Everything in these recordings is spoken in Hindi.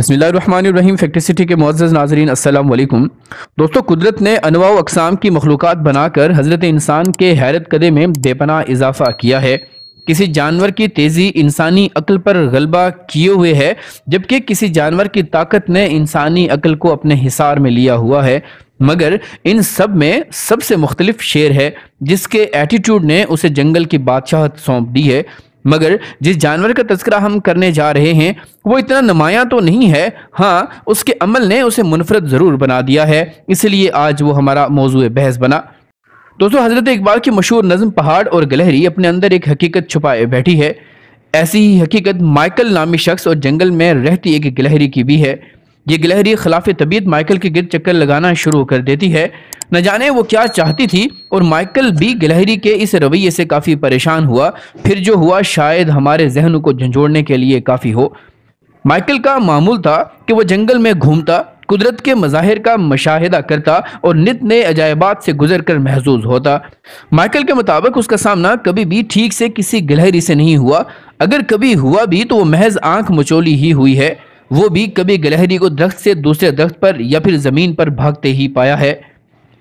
बसमीम फैक्ट्रिसिटी के मोज़ नाजरीन असलकुम दोस्तों कुदरत ने अनवा अकसाम की मखलूक बनाकर हज़रत इंसान के हैरत कदे में बेपना इजाफा किया है किसी जानवर की तेज़ी इंसानी अकल पर गलबा किए हुए है जबकि किसी जानवर की ताकत ने इंसानी अकल को अपने हिसार में लिया हुआ है मगर इन सब में सबसे मुख्तलिफ शेर है जिसके एटीट्यूड ने उसे जंगल की बादशाहत सौंप दी है मगर जिस जानवर का तस्करा हम करने जा रहे हैं वो इतना नमाया तो नहीं है हाँ उसके अमल ने उसे मुनफरद ज़रूर बना दिया है इसलिए आज वो हमारा मौजू बहस बना दोस्तों हज़रत इकबाल की मशहूर नज़म पहाड़ और गलहरी अपने अंदर एक हकीकत छुपाए बैठी है ऐसी ही हकीकत माइकल नामी शख्स और जंगल में रहती एक गलहरी की भी है ये गिलहरी खिलाफ तबीयत माइकल के गिर चक्कर लगाना शुरू कर देती है न जाने वो क्या चाहती थी और माइकल भी गिलहरी के इस रवैये से काफ़ी परेशान हुआ फिर जो हुआ शायद हमारे जहन को झंझोड़ने के लिए काफ़ी हो माइकल का मामूल था कि वह जंगल में घूमता कुदरत के मज़ाहिर का मशाहिदा करता और नित नए अजायबात से गुजर कर महजूज होता माइकल के मुताबिक उसका सामना कभी भी ठीक से किसी गिलहरी से नहीं हुआ अगर कभी हुआ भी तो वो महज आंख मचोली ही हुई है वो भी कभी गलहरी को दरख्त से दूसरे दरख्त पर या फिर ज़मीन पर भागते ही पाया है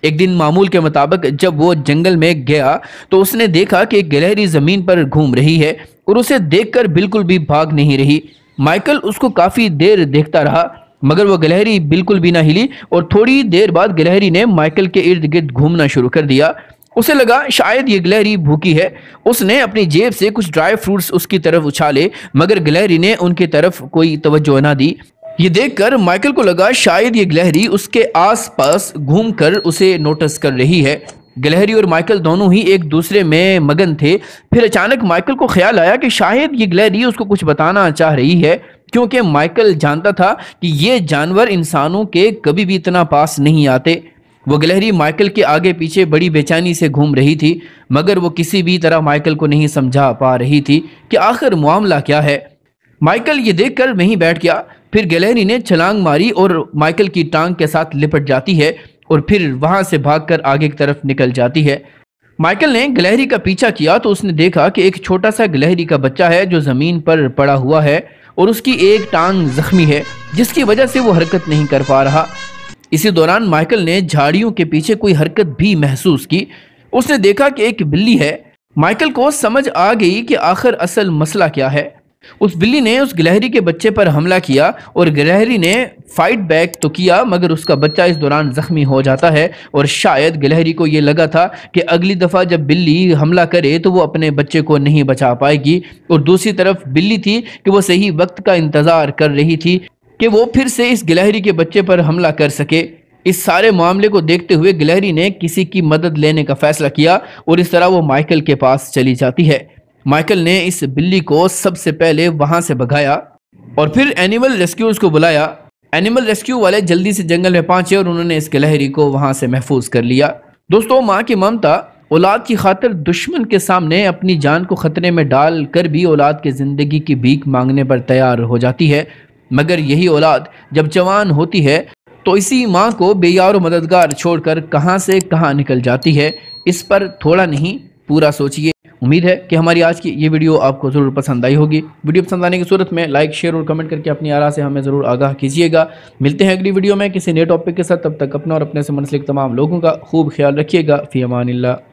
एक दिन मामूल के मुताबिक जब वो जंगल में गया तो उसने देखा कि गलहरी ज़मीन पर घूम रही है और उसे देखकर बिल्कुल भी भाग नहीं रही माइकल उसको काफ़ी देर देखता रहा मगर वह गलहरी बिल्कुल भी ना हिली और थोड़ी देर बाद गलहरी ने माइकल के इर्द गिर्द घूमना शुरू कर दिया उसे लगा शायद ये गिलहरी भूखी है उसने अपनी जेब से कुछ ड्राई फ्रूट्स उसकी तरफ उछाले मगर गिलहरी ने उनकी तरफ कोई तवज्जो ना दी ये देखकर माइकल को लगा शायद ये गिलहरी उसके आसपास घूमकर उसे नोटिस कर रही है गिलहरी और माइकल दोनों ही एक दूसरे में मगन थे फिर अचानक माइकल को ख्याल आया कि शायद ये गिलहरी उसको कुछ बताना चाह रही है क्योंकि माइकल जानता था कि ये जानवर इंसानों के कभी भी इतना पास नहीं आते वो गिलहरी माइकल के आगे पीछे बड़ी बेचैनी से घूम रही थी मगर वो किसी भी तरह माइकल को नहीं समझा पा रही थी कि आखिर मामला क्या है माइकल ये देखकर वहीं बैठ गया फिर गिलहरी ने छलांग मारी और माइकल की टांग के साथ लिपट जाती है और फिर वहां से भागकर आगे की तरफ निकल जाती है माइकल ने गिलहरी का पीछा किया तो उसने देखा कि एक छोटा सा गिलहरी का बच्चा है जो ज़मीन पर पड़ा हुआ है और उसकी एक टांग जख्मी है जिसकी वजह से वो हरकत नहीं कर पा रहा इसी दौरान माइकल ने झाड़ियों के पीछे कोई हरकत भी महसूस की उसने देखा कि एक बिल्ली है माइकल को समझ आ गई कि आखिर असल मसला क्या है उस बिल्ली ने उस गिलहरी के बच्चे पर हमला किया और गिलहरी ने फाइट बैक तो किया मगर उसका बच्चा इस दौरान जख्मी हो जाता है और शायद गिलहरी को यह लगा था कि अगली दफ़ा जब बिल्ली हमला करे तो वो अपने बच्चे को नहीं बचा पाएगी और दूसरी तरफ बिल्ली थी कि वो सही वक्त का इंतज़ार कर रही थी कि वो फिर से इस गिलहरी के बच्चे पर हमला कर सके इस सारे मामले को देखते हुए गिलहरी ने किसी की मदद लेने का फैसला किया और इस तरह वो माइकल के पास चली जाती है माइकल ने इस बिल्ली को सबसे पहले वहां से भगाया और फिर एनिमल रेस्क्यूज को बुलाया एनिमल रेस्क्यू वाले जल्दी से जंगल में पहुंचे और उन्होंने इस गिलहरी को वहां से महफूज कर लिया दोस्तों माँ की ममता औलाद की खातिर दुश्मन के सामने अपनी जान को खतरे में डाल कर भी औलाद के ज़िंदगी की भीख मांगने पर तैयार हो जाती है मगर यही औलाद जब जवान होती है तो इसी माँ को बेयार मददगार छोड़कर कहाँ से कहाँ निकल जाती है इस पर थोड़ा नहीं पूरा सोचिए उम्मीद है कि हमारी आज की ये वीडियो आपको ज़रूर पसंद आई होगी वीडियो पसंद आने की सूरत में लाइक शेयर और कमेंट करके अपनी आरा से हमें ज़रूर आगाह कीजिएगा मिलते हैं अगली वीडियो में किसी नए टॉपिक के साथ तब तक अपना और अपने से मनसलिक तमाम लोगों का खूब ख्याल रखिएगा फ़ी अमान